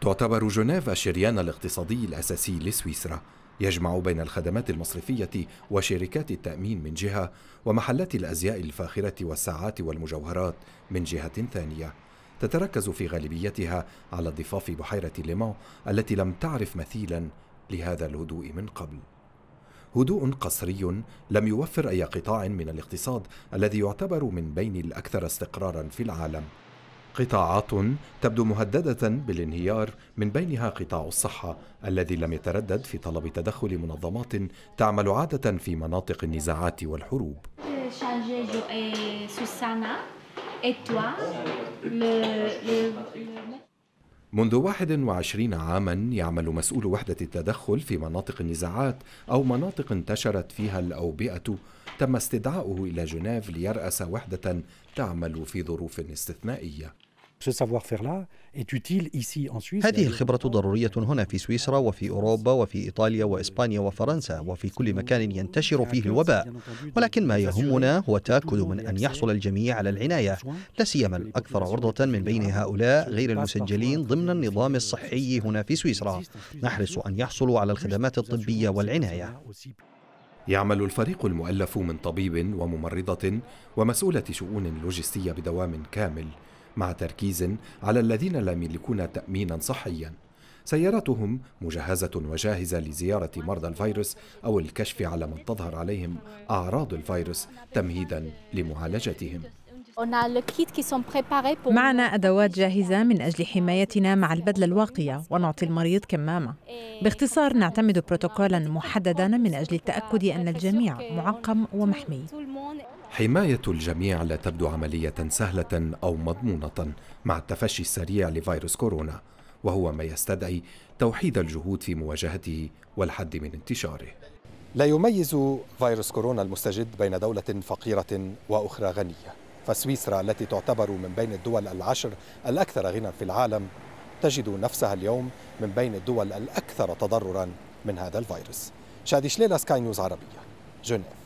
تعتبر جنيف الشريان الاقتصادي الأساسي لسويسرا يجمع بين الخدمات المصرفية وشركات التأمين من جهة ومحلات الأزياء الفاخرة والساعات والمجوهرات من جهة ثانية تتركز في غالبيتها على ضفاف بحيرة ليمون التي لم تعرف مثيلا لهذا الهدوء من قبل هدوء قصري لم يوفر أي قطاع من الاقتصاد الذي يعتبر من بين الأكثر استقرارا في العالم قطاعات تبدو مهددة بالانهيار من بينها قطاع الصحة الذي لم يتردد في طلب تدخل منظمات تعمل عادة في مناطق النزاعات والحروب. منذ 21 عاما يعمل مسؤول وحدة التدخل في مناطق النزاعات أو مناطق انتشرت فيها الأوبئة تم استدعاؤه إلى جنيف ليرأس وحدة تعمل في ظروف استثنائية هذه الخبرة ضرورية هنا في سويسرا وفي أوروبا وفي إيطاليا وإسبانيا وفرنسا وفي كل مكان ينتشر فيه الوباء ولكن ما يهمنا هو التأكد من أن يحصل الجميع على العناية لا سيما الأكثر عرضة من بين هؤلاء غير المسجلين ضمن النظام الصحي هنا في سويسرا نحرص أن يحصلوا على الخدمات الطبية والعناية يعمل الفريق المؤلف من طبيب وممرضة ومسؤولة شؤون لوجستية بدوام كامل مع تركيز على الذين لا يملكون تامينا صحيا سيارتهم مجهزه وجاهزه لزياره مرضى الفيروس او الكشف على من تظهر عليهم اعراض الفيروس تمهيدا لمعالجتهم معنا أدوات جاهزة من أجل حمايتنا مع البدلة الواقية ونعطي المريض كمامة باختصار نعتمد بروتوكولا محددا من أجل التأكد أن الجميع معقم ومحمي حماية الجميع لا تبدو عملية سهلة أو مضمونة مع التفشي السريع لفيروس كورونا وهو ما يستدعي توحيد الجهود في مواجهته والحد من انتشاره لا يميز فيروس كورونا المستجد بين دولة فقيرة وأخرى غنية فسويسرا التي تعتبر من بين الدول العشر الأكثر غنى في العالم تجد نفسها اليوم من بين الدول الأكثر تضررا من هذا الفيروس شادي شليلة سكاي نيوز عربية جنيف